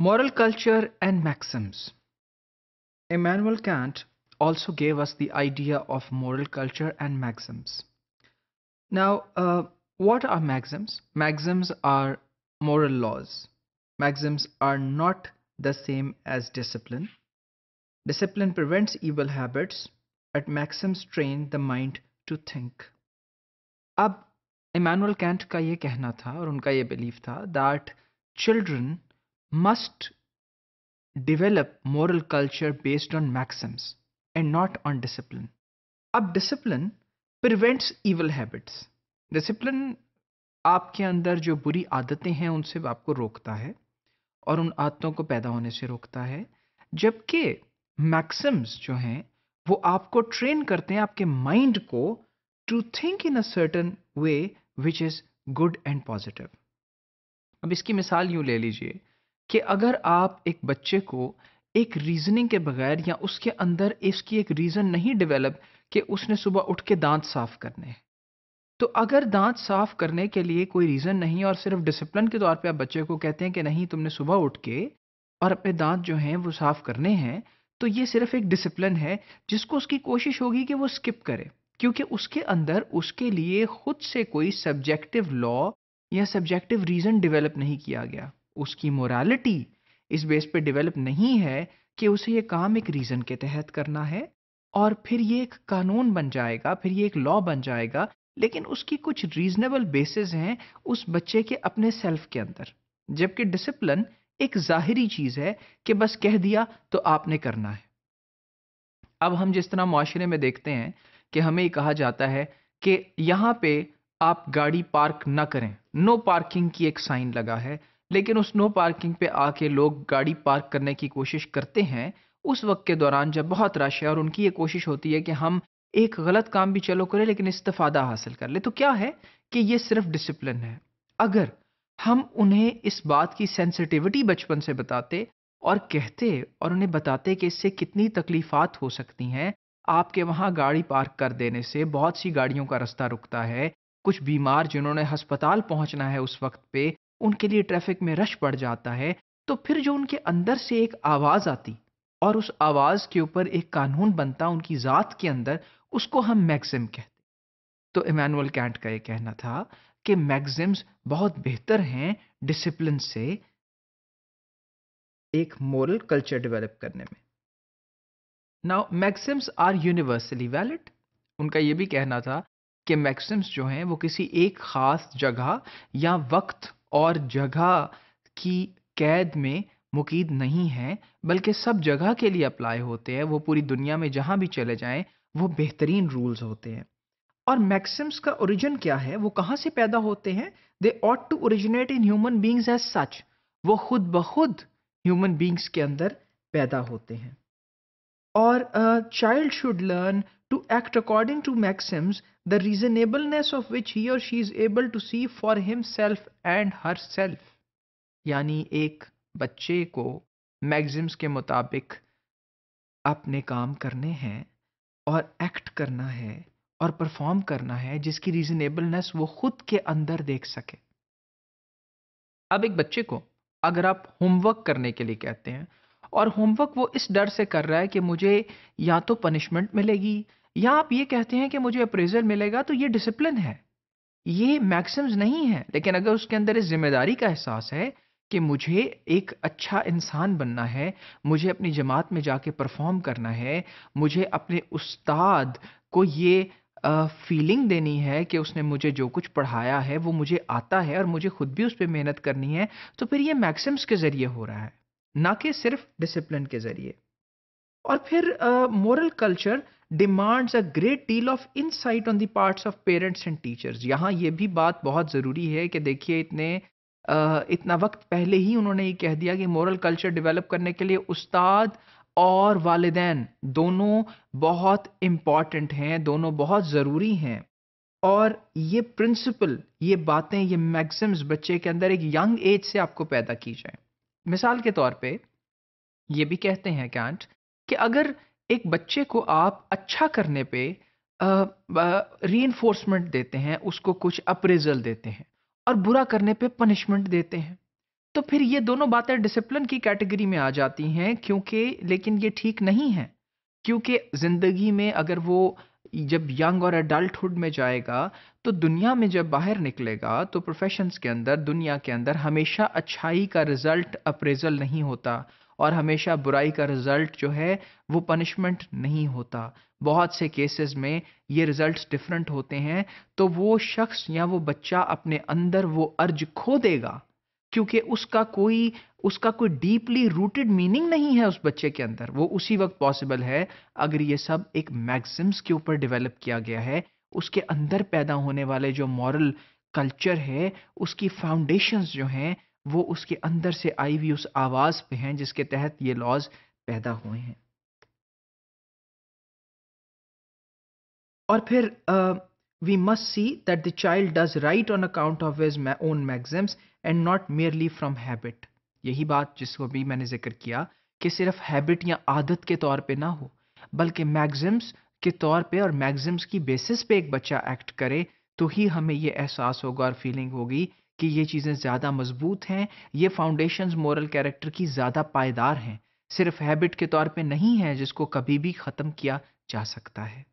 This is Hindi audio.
Moral culture and maxims. Immanuel Kant also gave us the idea of moral culture and maxims. Now, uh, what are maxims? Maxims are moral laws. Maxims are not the same as discipline. Discipline prevents evil habits, but maxims train the mind to think. Ab Immanuel Kant का ये कहना था और उनका ये belief था that children must develop moral culture based on maxims and not on discipline. अब discipline prevents evil habits discipline आपके अंदर जो बुरी आदतें हैं उनसे आपको रोकता है और उन आदतों को पैदा होने से रोकता है जबकि मैक्सिम्स जो हैं वो आपको ट्रेन करते हैं आपके माइंड को to think in a certain way which is good and positive अब इसकी मिसाल यूं ले लीजिए कि अगर आप एक बच्चे को एक रीजनिंग के बगैर या उसके अंदर इसकी एक रीज़न नहीं डेवलप कि उसने सुबह उठ के दांत साफ करने हैं तो अगर दांत साफ करने के लिए कोई रीज़न नहीं और सिर्फ डिसिप्लिन के तौर पे आप बच्चे को कहते हैं कि नहीं तुमने सुबह उठ के और अपने दांत जो हैं वो साफ करने हैं तो ये सिर्फ एक डिसिप्लिन है जिसको उसकी कोशिश होगी कि वो स्किप करे क्योंकि उसके अंदर उसके लिए खुद से कोई सब्जेक्टिव लॉ या सब्जेक्टिव रीज़न डेवलप नहीं किया गया उसकी मोरालिटी इस बेस पे डेवलप नहीं है कि उसे ये काम एक रीज़न के तहत करना है और फिर ये एक कानून बन जाएगा फिर ये एक लॉ बन जाएगा लेकिन उसकी कुछ रीजनेबल बेसिस हैं उस बच्चे के अपने सेल्फ के अंदर जबकि डिसिप्लिन एक जाहिरी चीज़ है कि बस कह दिया तो आपने करना है अब हम जिस तरह माशरे में देखते हैं कि हमें ये कहा जाता है कि यहाँ पे आप गाड़ी पार्क ना करें नो पार्किंग की एक साइन लगा है लेकिन उस नो पार्किंग पे आके लोग गाड़ी पार्क करने की कोशिश करते हैं उस वक्त के दौरान जब बहुत रश है और उनकी ये कोशिश होती है कि हम एक गलत काम भी चलो करें लेकिन इस्तफादा हासिल कर ले तो क्या है कि ये सिर्फ डिसिप्लिन है अगर हम उन्हें इस बात की सेंसिटिविटी बचपन से बताते और कहते और उन्हें बताते कि इससे कितनी तकलीफ़ात हो सकती हैं आपके वहाँ गाड़ी पार्क कर देने से बहुत सी गाड़ियों का रास्ता रुकता है कुछ बीमार जिन्होंने अस्पताल पहुँचना है उस वक्त पे उनके लिए ट्रैफिक में रश पड़ जाता है तो फिर जो उनके अंदर से एक आवाज़ आती और उस आवाज़ के ऊपर एक कानून बनता उनकी ज़ात के अंदर उसको हम मैगजिम कहते तो इमानुअल कैंट का ये कहना था कि मैगजिम्स बहुत बेहतर हैं डिसिप्लिन से एक मोरल कल्चर डेवलप करने में now maxims are universally valid उनका यह भी कहना था कि मैक्सिम्स जो हैं वो किसी एक ख़ास जगह या वक्त और जगह की कैद में मुकीद नहीं है बल्कि सब जगह के लिए अप्लाई होते हैं वो पूरी दुनिया में जहाँ भी चले जाएँ वो बेहतरीन रूल्स होते हैं और मैक्सिम्स का ओरिजिन क्या है वो कहाँ से पैदा होते हैं they ought to originate in human beings as such वो खुद ब खुद ह्यूमन बींग्स के अंदर पैदा होते हैं और child should learn to act according to maxims the reasonableness of which he or she is able to see for himself and herself यानी एक बच्चे को मैग्जिम्स के मुताबिक अपने काम करने हैं और एक्ट करना है और परफॉर्म करना है जिसकी रीजनेबलनेस वो खुद के अंदर देख सके अब एक बच्चे को अगर आप होमवर्क करने के लिए कहते हैं और होमवर्क वो इस डर से कर रहा है कि मुझे या तो पनिशमेंट मिलेगी या आप ये कहते हैं कि मुझे अप्रेजल मिलेगा तो ये डिसिप्लिन है ये मैक्सिम्स नहीं है लेकिन अगर उसके अंदर इस जिम्मेदारी का एहसास है कि मुझे एक अच्छा इंसान बनना है मुझे अपनी जमात में जाके परफॉर्म करना है मुझे अपने उस्ताद को ये फीलिंग देनी है कि उसने मुझे जो कुछ पढ़ाया है वो मुझे आता है और मुझे खुद भी उस पर मेहनत करनी है तो फिर ये मैक्सिम्स के ज़रिए हो रहा है ना कि सिर्फ डिसिप्लिन के ज़रिए और फिर moral uh, culture demands a great deal of insight on the parts of parents and teachers यहाँ ये भी बात बहुत ज़रूरी है कि देखिए इतने आ, इतना वक्त पहले ही उन्होंने ये कह दिया कि मॉरल कल्चर डेवलप करने के लिए उस्ताद और वालदेन दोनों बहुत इम्पॉर्टेंट हैं दोनों बहुत ज़रूरी हैं और ये प्रिंसिपल ये बातें ये मैक्सिम्स बच्चे के अंदर एक यंग एज से आपको पैदा की जाए मिसाल के तौर पे ये भी कहते हैं कैंट कि अगर एक बच्चे को आप अच्छा करने पे री एनफोर्समेंट देते हैं उसको कुछ अप्रेजल देते हैं और बुरा करने पे पनिशमेंट देते हैं तो फिर ये दोनों बातें डिसिप्लिन की कैटेगरी में आ जाती हैं क्योंकि लेकिन ये ठीक नहीं है क्योंकि ज़िंदगी में अगर वो जब यंग और एडल्टुड में जाएगा तो दुनिया में जब बाहर निकलेगा तो प्रोफेशंस के अंदर दुनिया के अंदर हमेशा अच्छाई का रिजल्ट अप्रेजल नहीं होता और हमेशा बुराई का रिज़ल्ट जो है वो पनिशमेंट नहीं होता बहुत से केसेस में ये रिज़ल्ट डिफरेंट होते हैं तो वो शख्स या वो बच्चा अपने अंदर वो अर्ज खो देगा क्योंकि उसका कोई उसका कोई डीपली रूटेड मीनिंग नहीं है उस बच्चे के अंदर वो उसी वक्त पॉसिबल है अगर ये सब एक मैगजिम्स के ऊपर डेवलप किया गया है उसके अंदर पैदा होने वाले जो मॉरल कल्चर है उसकी फाउंडेशंस जो हैं वो उसके अंदर से आई हुई उस आवाज़ पे हैं जिसके तहत ये लॉज पैदा हुए हैं और फिर we must see that the child does right on account of his own maxims and not merely from habit यही बात जिसको भी मैंने जिक्र किया कि सिर्फ हैबिट या आदत के तौर पे ना हो बल्कि मैगजम्स के तौर पे और मैगजम्स की बेसिस पे एक बच्चा एक्ट करे तो ही हमें ये एहसास होगा और फीलिंग होगी कि ये चीज़ें ज़्यादा मजबूत हैं ये फाउंडेशंस मॉरल कैरेक्टर की ज़्यादा पायदार हैं सिर्फ हैबिट के तौर पे नहीं है जिसको कभी भी ख़त्म किया जा सकता है